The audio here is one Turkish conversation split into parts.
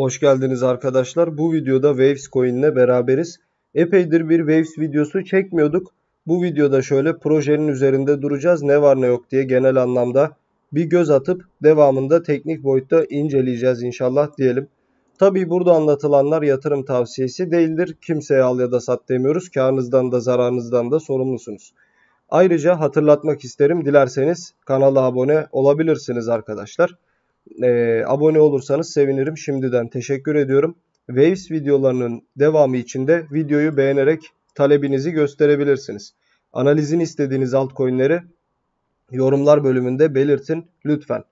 Hoş geldiniz arkadaşlar. Bu videoda Waves Coin ile beraberiz. Epeydir bir Waves videosu çekmiyorduk. Bu videoda şöyle projenin üzerinde duracağız. Ne var ne yok diye genel anlamda bir göz atıp devamında teknik boyutta inceleyeceğiz inşallah diyelim. Tabi burada anlatılanlar yatırım tavsiyesi değildir. Kimseye al ya da sat demiyoruz. Karınızdan da zararınızdan da sorumlusunuz. Ayrıca hatırlatmak isterim dilerseniz kanala abone olabilirsiniz arkadaşlar e, abone olursanız sevinirim. Şimdiden teşekkür ediyorum. Waves videolarının devamı için de videoyu beğenerek talebinizi gösterebilirsiniz. Analizini istediğiniz altcoin'leri yorumlar bölümünde belirtin lütfen.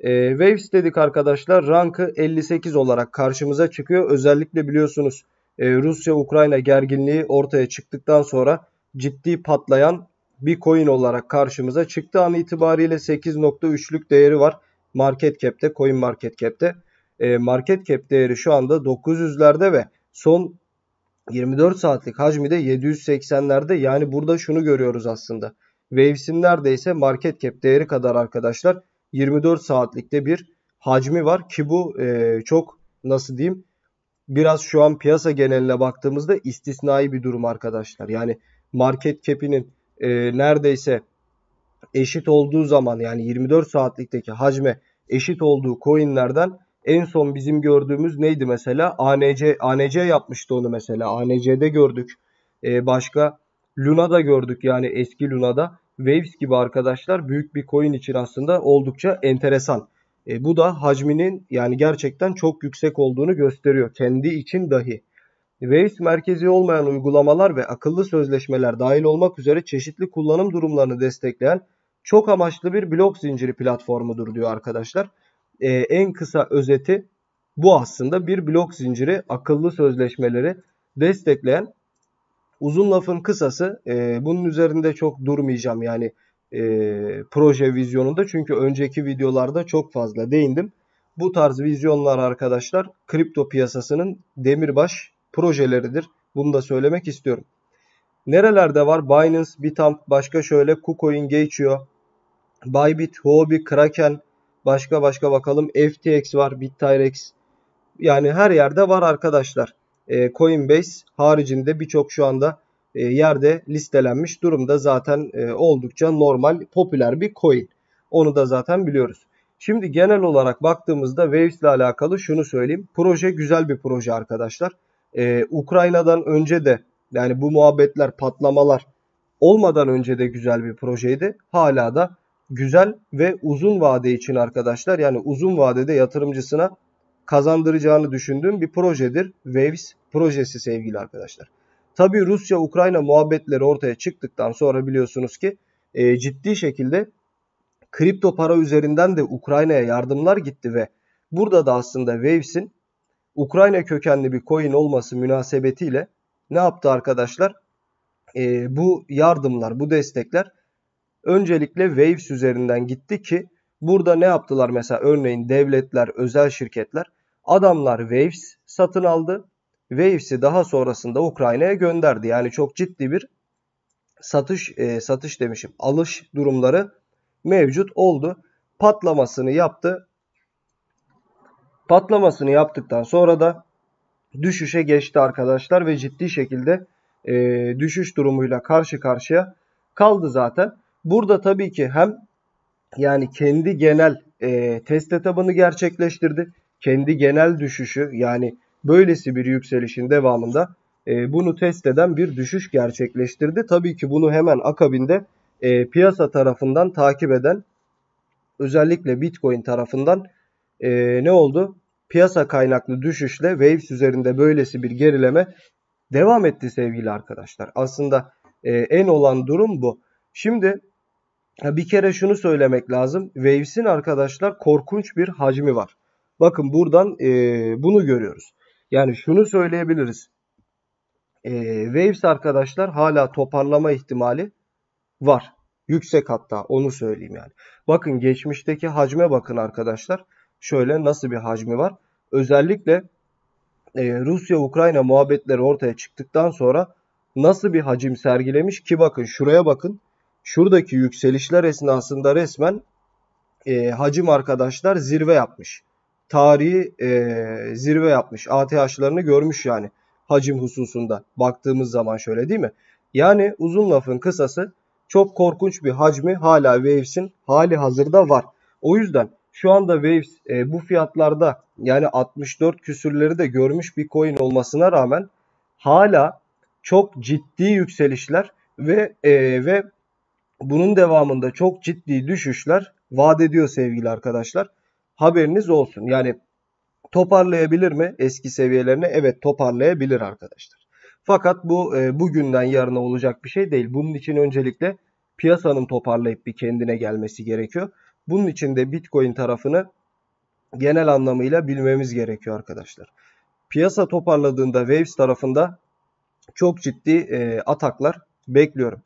E, Waves dedik arkadaşlar rankı 58 olarak karşımıza çıkıyor. Özellikle biliyorsunuz e, Rusya-Ukrayna gerginliği ortaya çıktıktan sonra ciddi patlayan bir coin olarak karşımıza çıktı. An itibariyle 8.3'lük değeri var market cap'te, coin market cap'te. E, market cap değeri şu anda 900'lerde ve son 24 saatlik hacmi de 780'lerde. Yani burada şunu görüyoruz aslında. Waves'in neredeyse market cap değeri kadar arkadaşlar 24 saatlikte bir hacmi var ki bu e, çok nasıl diyeyim biraz şu an piyasa geneline baktığımızda istisnai bir durum arkadaşlar. Yani market cap'inin e, neredeyse eşit olduğu zaman yani 24 saatlikteki hacme eşit olduğu coinlerden en son bizim gördüğümüz neydi mesela? ANC, ANC yapmıştı onu mesela. ANC'de gördük. Ee, başka Luna'da gördük yani eski Luna'da. Waves gibi arkadaşlar büyük bir coin için aslında oldukça enteresan. E, bu da hacminin yani gerçekten çok yüksek olduğunu gösteriyor kendi için dahi. Waves merkezi olmayan uygulamalar ve akıllı sözleşmeler dahil olmak üzere çeşitli kullanım durumlarını destekleyen çok amaçlı bir blok zinciri platformudur diyor arkadaşlar. Ee, en kısa özeti bu aslında bir blok zinciri akıllı sözleşmeleri destekleyen uzun lafın kısası e, bunun üzerinde çok durmayacağım yani e, proje vizyonunda çünkü önceki videolarda çok fazla değindim. Bu tarz vizyonlar arkadaşlar kripto piyasasının demirbaş projeleridir. Bunu da söylemek istiyorum. Nerelerde var? Binance, Bitamp, başka şöyle KuCoin geçiyor. Bybit, Huobi, Kraken başka başka bakalım FTX var, BitTyrex. Yani her yerde var arkadaşlar. E, Coinbase haricinde birçok şu anda e, yerde listelenmiş durumda zaten e, oldukça normal, popüler bir coin. Onu da zaten biliyoruz. Şimdi genel olarak baktığımızda Waves ile alakalı şunu söyleyeyim. Proje güzel bir proje arkadaşlar. Ee, Ukrayna'dan önce de yani bu muhabbetler, patlamalar olmadan önce de güzel bir projeydi. Hala da güzel ve uzun vade için arkadaşlar yani uzun vadede yatırımcısına kazandıracağını düşündüğüm bir projedir. Waves projesi sevgili arkadaşlar. Tabi Rusya-Ukrayna muhabbetleri ortaya çıktıktan sonra biliyorsunuz ki e, ciddi şekilde kripto para üzerinden de Ukrayna'ya yardımlar gitti ve burada da aslında Waves'in Ukrayna kökenli bir coin olması münasebetiyle ne yaptı arkadaşlar? E, bu yardımlar, bu destekler Öncelikle Waves üzerinden gitti ki burada ne yaptılar mesela örneğin devletler, özel şirketler. Adamlar Waves satın aldı. Waves'i daha sonrasında Ukrayna'ya gönderdi. Yani çok ciddi bir satış e, satış demişim alış durumları mevcut oldu. Patlamasını yaptı. Patlamasını yaptıktan sonra da düşüşe geçti arkadaşlar ve ciddi şekilde e, düşüş durumuyla karşı karşıya kaldı zaten. Burada tabii ki hem yani kendi genel e, test etabını gerçekleştirdi. Kendi genel düşüşü yani böylesi bir yükselişin devamında e, bunu test eden bir düşüş gerçekleştirdi. Tabii ki bunu hemen akabinde e, piyasa tarafından takip eden özellikle Bitcoin tarafından e, ne oldu? Piyasa kaynaklı düşüşle Waves üzerinde böylesi bir gerileme devam etti sevgili arkadaşlar. Aslında e, en olan durum bu. Şimdi bir kere şunu söylemek lazım. Waves'in arkadaşlar korkunç bir hacmi var. Bakın buradan e, bunu görüyoruz. Yani şunu söyleyebiliriz. E, Waves arkadaşlar hala toparlama ihtimali var. Yüksek hatta onu söyleyeyim yani. Bakın geçmişteki hacme bakın arkadaşlar. Şöyle nasıl bir hacmi var. Özellikle e, Rusya-Ukrayna muhabbetleri ortaya çıktıktan sonra nasıl bir hacim sergilemiş ki bakın şuraya bakın şuradaki yükselişler esnasında resmen e, hacim arkadaşlar zirve yapmış. Tarihi e, zirve yapmış. ATH'larını görmüş yani hacim hususunda baktığımız zaman şöyle değil mi? Yani uzun lafın kısası çok korkunç bir hacmi hala Waves'in hali hazırda var. O yüzden şu anda Waves e, bu fiyatlarda yani 64 küsürleri de görmüş bir coin olmasına rağmen hala çok ciddi yükselişler ve e, ve bunun devamında çok ciddi düşüşler vaat ediyor sevgili arkadaşlar. Haberiniz olsun. Yani toparlayabilir mi eski seviyelerine? Evet toparlayabilir arkadaşlar. Fakat bu e, bugünden yarına olacak bir şey değil. Bunun için öncelikle piyasanın toparlayıp bir kendine gelmesi gerekiyor. Bunun için de Bitcoin tarafını genel anlamıyla bilmemiz gerekiyor arkadaşlar. Piyasa toparladığında Waves tarafında çok ciddi e, ataklar bekliyorum.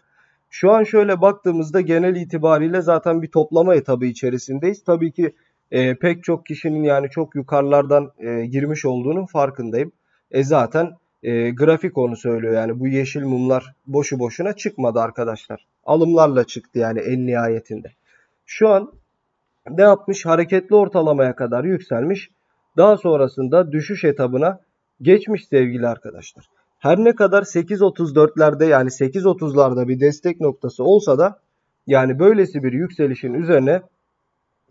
Şu an şöyle baktığımızda genel itibariyle zaten bir toplama etabı içerisindeyiz. Tabii ki e, pek çok kişinin yani çok yukarılardan e, girmiş olduğunun farkındayım. E zaten e, grafik onu söylüyor yani bu yeşil mumlar boşu boşuna çıkmadı arkadaşlar. Alımlarla çıktı yani en nihayetinde. Şu an ne yapmış? Hareketli ortalamaya kadar yükselmiş. Daha sonrasında düşüş etabına geçmiş sevgili arkadaşlar. Her ne kadar 8.34'lerde yani 8.30'larda bir destek noktası olsa da yani böylesi bir yükselişin üzerine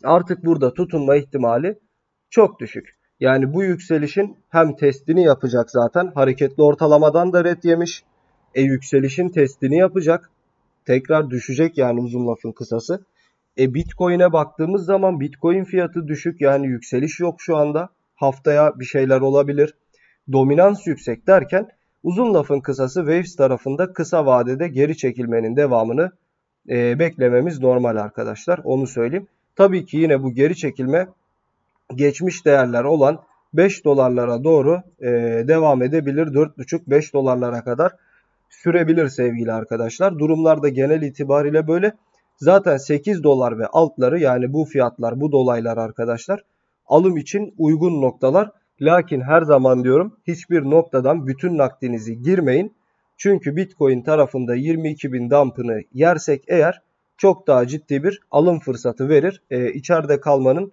artık burada tutunma ihtimali çok düşük. Yani bu yükselişin hem testini yapacak zaten hareketli ortalamadan da red yemiş. E yükselişin testini yapacak. Tekrar düşecek yani uzun lafın kısası. E Bitcoin'e baktığımız zaman Bitcoin fiyatı düşük yani yükseliş yok şu anda. Haftaya bir şeyler olabilir. Dominans yüksek derken Uzun lafın kısası Waves tarafında kısa vadede geri çekilmenin devamını e, beklememiz normal arkadaşlar. Onu söyleyeyim. Tabii ki yine bu geri çekilme geçmiş değerler olan 5 dolarlara doğru e, devam edebilir. 4,5-5 dolarlara kadar sürebilir sevgili arkadaşlar. Durumlar da genel itibariyle böyle. Zaten 8 dolar ve altları yani bu fiyatlar bu dolaylar arkadaşlar alım için uygun noktalar. Lakin her zaman diyorum hiçbir noktadan bütün nakdinizi girmeyin. Çünkü Bitcoin tarafında 22 bin dumpını yersek eğer çok daha ciddi bir alım fırsatı verir. E, içeride kalmanın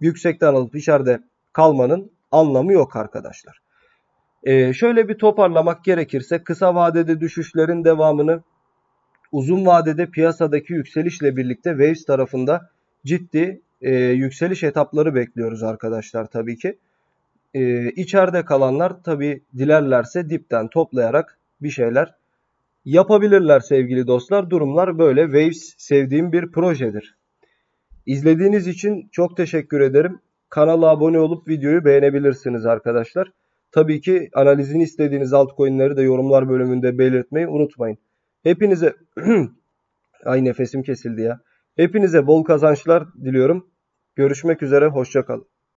yüksekten alıp içeride kalmanın anlamı yok arkadaşlar. E, şöyle bir toparlamak gerekirse kısa vadede düşüşlerin devamını uzun vadede piyasadaki yükselişle birlikte Waves tarafında ciddi e, yükseliş etapları bekliyoruz arkadaşlar tabii ki e, içeride kalanlar tabi dilerlerse dipten toplayarak bir şeyler yapabilirler sevgili dostlar. Durumlar böyle. Waves sevdiğim bir projedir. İzlediğiniz için çok teşekkür ederim. Kanala abone olup videoyu beğenebilirsiniz arkadaşlar. Tabii ki analizini istediğiniz altcoin'leri de yorumlar bölümünde belirtmeyi unutmayın. Hepinize ay nefesim kesildi ya. Hepinize bol kazançlar diliyorum. Görüşmek üzere hoşçakalın.